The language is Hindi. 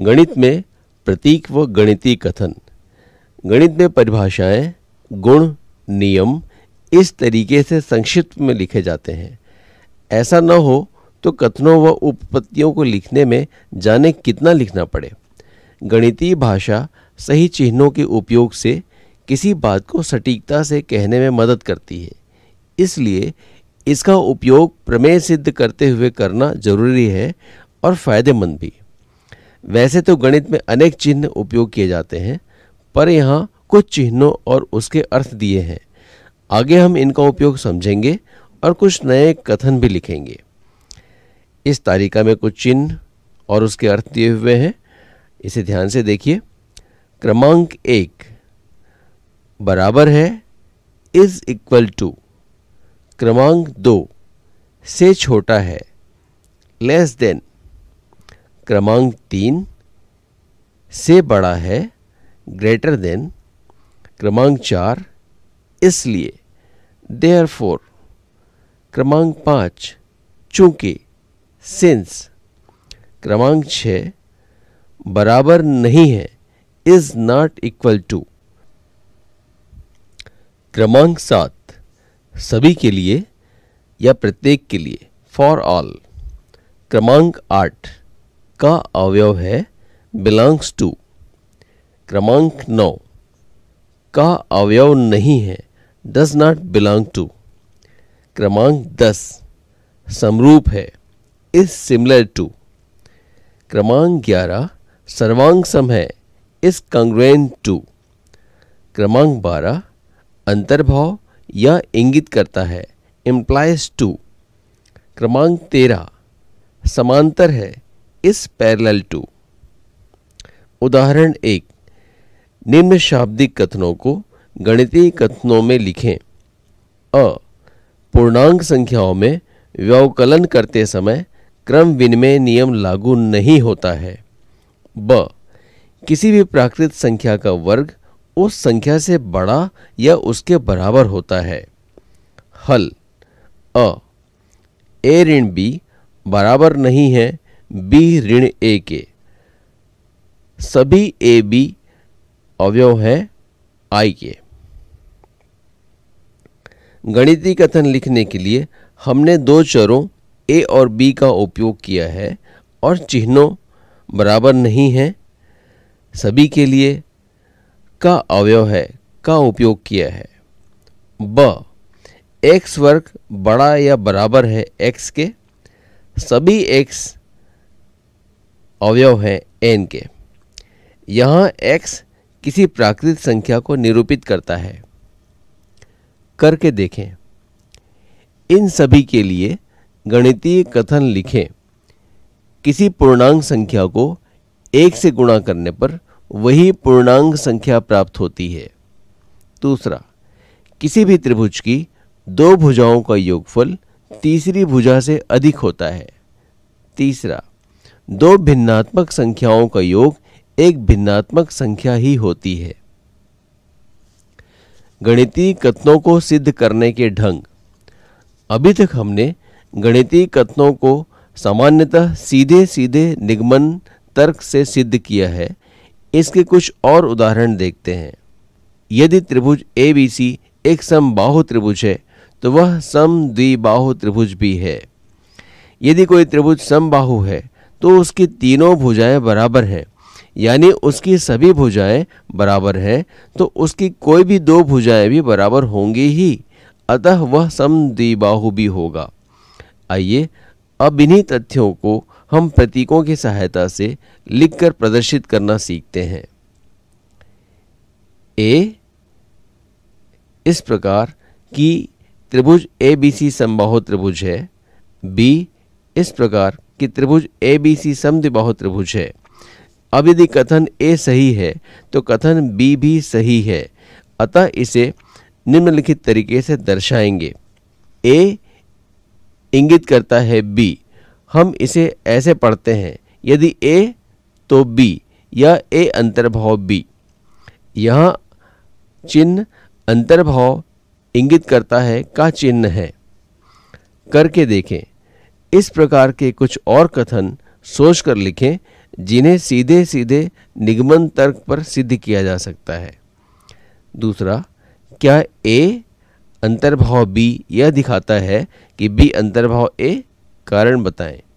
गणित में प्रतीक व गणितीय कथन गणित में परिभाषाएं गुण नियम इस तरीके से संक्षिप्त में लिखे जाते हैं ऐसा न हो तो कथनों व उपपत्तियों को लिखने में जाने कितना लिखना पड़े गणितीय भाषा सही चिन्हों के उपयोग से किसी बात को सटीकता से कहने में मदद करती है इसलिए इसका उपयोग प्रमेय सिद्ध करते हुए करना जरूरी है और फ़ायदेमंद भी वैसे तो गणित में अनेक चिन्ह उपयोग किए जाते हैं पर यहाँ कुछ चिन्हों और उसके अर्थ दिए हैं आगे हम इनका उपयोग समझेंगे और कुछ नए कथन भी लिखेंगे इस तालिका में कुछ चिन्ह और उसके अर्थ दिए हुए हैं इसे ध्यान से देखिए क्रमांक एक बराबर है इज इक्वल टू क्रमांक दो से छोटा है लेस देन क्रमांक तीन से बड़ा है ग्रेटर देन क्रमांक चार इसलिए देयर फोर क्रमांक पाँच चूँकि सिंस क्रमांक छ बराबर नहीं है इज नॉट इक्वल टू क्रमांक सात सभी के लिए या प्रत्येक के लिए फॉर ऑल क्रमांक आठ का अवयव है बिलोंग्स टू क्रमांक नौ का अवयव नहीं है डज नॉट बिलोंग टू क्रमांक दस समरूप है इज सिमिलर टू क्रमांक ग्यारह सर्वांग सम है इज कंग्रेन टू क्रमांक बारह अंतर्भाव या इंगित करता है इम्प्लाइज टू क्रमांक तेरह समांतर है इज पैरेलल टू उदाहरण एक निम्न शाब्दिक कथनों को गणितीय कथनों में लिखें अ पूर्णांक संख्याओं में व्यवकलन करते समय क्रम विनिमय नियम लागू नहीं होता है ब किसी भी प्राकृत संख्या का वर्ग उस संख्या से बड़ा या उसके बराबर होता है हल अ ए ऋण बी बराबर नहीं है बी ऋण ए के सभी ए बी अवयव है आई के गणितीय कथन लिखने के लिए हमने दो चरों ए और बी का उपयोग किया है और चिन्हों बराबर नहीं है सभी के लिए का अवयव है का उपयोग किया है ब एक्स वर्ग बड़ा या बराबर है एक्स के सभी एक्स अवयव हैं एन के यहाँ एक्स किसी प्राकृतिक संख्या को निरूपित करता है करके देखें इन सभी के लिए गणितीय कथन लिखें किसी पूर्णांक संख्या को एक से गुणा करने पर वही पूर्णांक संख्या प्राप्त होती है दूसरा किसी भी त्रिभुज की दो भुजाओं का योगफल तीसरी भुजा से अधिक होता है तीसरा दो भिन्नात्मक संख्याओं का योग एक भिन्नात्मक संख्या ही होती है गणितीय कथनों को सिद्ध करने के ढंग अभी तक हमने गणितीय कथनों को सामान्यतः सीधे सीधे निगमन तर्क से सिद्ध किया है इसके कुछ और उदाहरण देखते हैं यदि त्रिभुज ए बी सी एक समबाहु त्रिभुज है तो वह द्विबाहु त्रिभुज भी है यदि कोई त्रिभुज समबाहु है तो उसकी तीनों भुजाएं बराबर हैं यानी उसकी सभी भुजाएं बराबर हैं तो उसकी कोई भी दो भुजाएं भी बराबर होंगी ही अतः वह समद्विबाहु भी होगा आइए अब इन्हीं तथ्यों को हम प्रतीकों की सहायता से लिखकर प्रदर्शित करना सीखते हैं ए इस प्रकार की त्रिभुज ए बी सी समबाहु त्रिभुज है बी इस प्रकार कि त्रिभुज ए बी सी समद्विबाहु त्रिभुज है अब यदि कथन ए सही है तो कथन बी भी सही है अतः इसे निम्नलिखित तरीके से दर्शाएंगे ए इंगित करता है बी हम इसे ऐसे पढ़ते हैं यदि ए तो बी या ए अंतर्भाव बी यहाँ चिन्ह अंतर्भाव इंगित करता है का चिन्ह है करके देखें इस प्रकार के कुछ और कथन सोच कर लिखें जिन्हें सीधे सीधे निगमन तर्क पर सिद्ध किया जा सकता है दूसरा क्या ए अंतर्भाव बी यह दिखाता है कि बी अंतर्भाव ए कारण बताएं